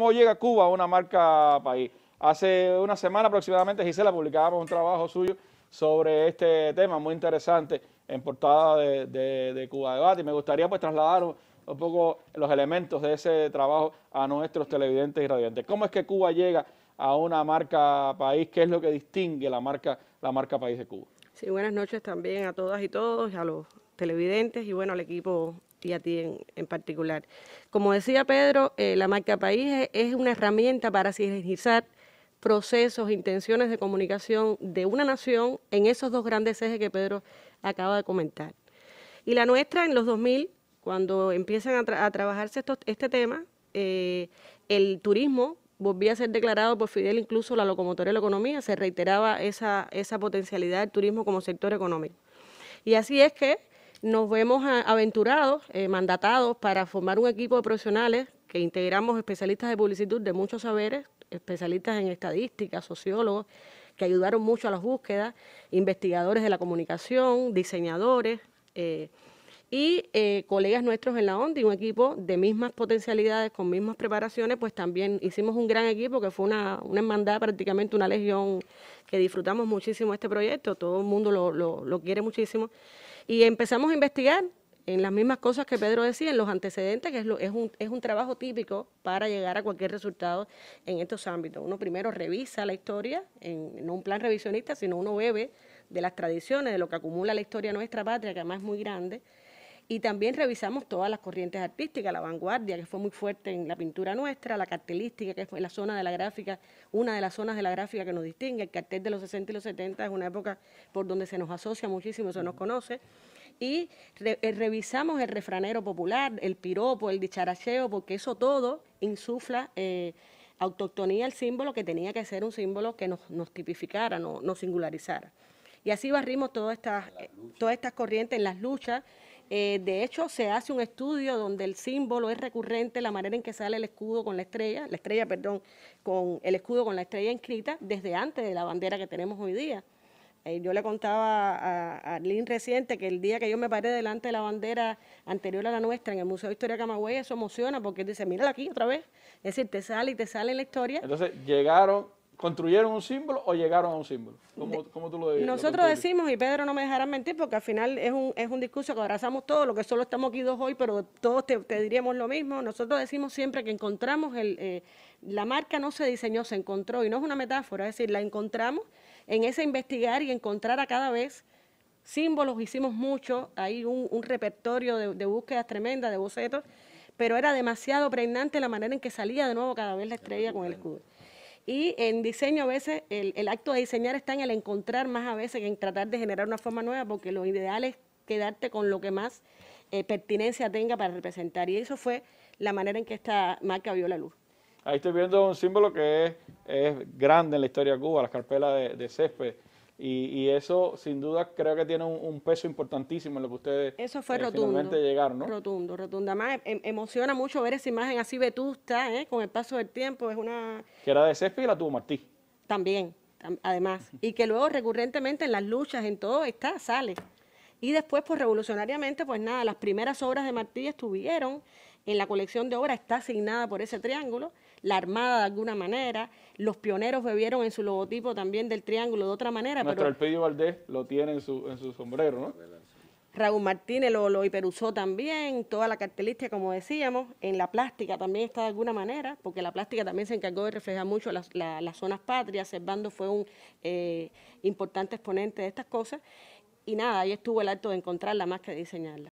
¿Cómo llega Cuba a una marca país? Hace una semana aproximadamente, Gisela, publicaba un trabajo suyo sobre este tema muy interesante en portada de, de Cuba Debate. Y me gustaría pues trasladar un, poco los elementos de ese trabajo a nuestros televidentes y radiantes. ¿Cómo es que Cuba llega a una marca país? ¿Qué es lo que distingue la marca, la marca país de Cuba? Sí, buenas noches también a todas y todos, a los televidentes y bueno, al equipo y a ti en, particular. Como decía Pedro, eh, la marca país es una herramienta para sinergizar procesos, intenciones de comunicación de una nación en esos dos grandes ejes que Pedro acaba de comentar. Y la nuestra en los 2000, cuando empiezan a, trabajarse este tema, eh, el turismo volvía a ser declarado por Fidel incluso la locomotora de la economía, se reiteraba esa, esa potencialidad del turismo como sector económico. Y así es que nos vemos aventurados, eh, mandatados para formar un equipo de profesionales que integramos especialistas de publicidad de muchos saberes, especialistas en estadística, sociólogos, que ayudaron mucho a las búsquedas, investigadores de la comunicación, diseñadores eh, y eh, colegas nuestros en la ONDI, un equipo de mismas potencialidades, con mismas preparaciones, pues también hicimos un gran equipo que fue una, una hermandad, prácticamente una legión, que disfrutamos muchísimo este proyecto, todo el mundo lo, lo, lo quiere muchísimo. Y empezamos a investigar en las mismas cosas que Pedro decía, en los antecedentes, que es, un, trabajo típico para llegar a cualquier resultado en estos ámbitos. Uno primero revisa la historia, en, no un plan revisionista, sino uno bebe de las tradiciones, de lo que acumula la historia de nuestra patria, que además es muy grande, y también revisamos todas las corrientes artísticas, la vanguardia, que fue muy fuerte en la pintura nuestra, la cartelística, que fue la zona de la gráfica, una de las zonas de la gráfica que nos distingue, el cartel de los 60 y los 70 es una época por donde se nos asocia muchísimo, se nos conoce y eh, revisamos el refranero popular, el piropo, el dicharacheo, porque eso todo insufla eh, autoctonía al símbolo que tenía que ser un símbolo que nos, nos tipificara, no, nos singularizara. Y así barrimos todas estas, todas estas corrientes en las luchas, eh, de hecho, se hace un estudio donde el símbolo es recurrente, la manera en que sale el escudo con la estrella, la estrella, perdón, con el escudo con la estrella inscrita desde antes de la bandera que tenemos hoy día. Eh, yo le contaba a, a reciente que el día que yo me paré delante de la bandera anterior a la nuestra en el Museo de Historia de Camagüey, eso emociona porque dice, mírala aquí otra vez. Es decir, te sale y te sale en la historia. Entonces llegaron ¿Construyeron un símbolo o llegaron a un símbolo? ¿Cómo, tú lo Nosotros decimos, y Pedro no me dejará mentir, porque al final es un, es un discurso que abrazamos todos, lo que solo estamos aquí dos hoy, pero todos te, diríamos lo mismo. Nosotros decimos siempre que encontramos eh, la marca no se diseñó, se encontró, y no es una metáfora, es decir, la encontramos en ese investigar y encontrar a cada vez símbolos, hicimos mucho, hay un, repertorio de, de búsquedas tremendas, de bocetos, pero era demasiado pregnante la manera en que salía de nuevo cada vez la estrella con el escudo. Y en diseño a veces, el, el acto de diseñar está en el encontrar más a veces que en tratar de generar una forma nueva, porque lo ideal es quedarte con lo que más eh, pertinencia tenga para representar. Y eso fue la manera en que esta marca vio la luz. Ahí estoy viendo un símbolo que es, es grande en la historia de Cuba, la carpelas de césped. Y, eso, sin duda, creo que tiene un, peso importantísimo en lo que ustedes eso fue eh, rotundo, Rotundo, rotundo. Además, em, emociona mucho ver esa imagen así vetusta, ¿eh? con el paso del tiempo. Es una... Que era de césped y la tuvo Martí. También, además. y que luego recurrentemente en las luchas, en todo, está, sale. Y después, pues revolucionariamente, pues nada, las primeras obras de Martí estuvieron en la colección de obras, está asignada por ese triángulo la Armada de alguna manera, los pioneros bebieron en su logotipo también del triángulo de otra manera. Nuestro Alpedio Elpidio Valdés lo tiene en su, en su sombrero, ¿no? Raúl Martínez lo, lo, hiperusó también, toda la cartelista, como decíamos, en la plástica también está de alguna manera, porque la plástica también se encargó de reflejar mucho las, las zonas patrias, Servando fue un eh, importante exponente de estas cosas, y nada, ahí estuvo el acto de encontrarla más que diseñarla.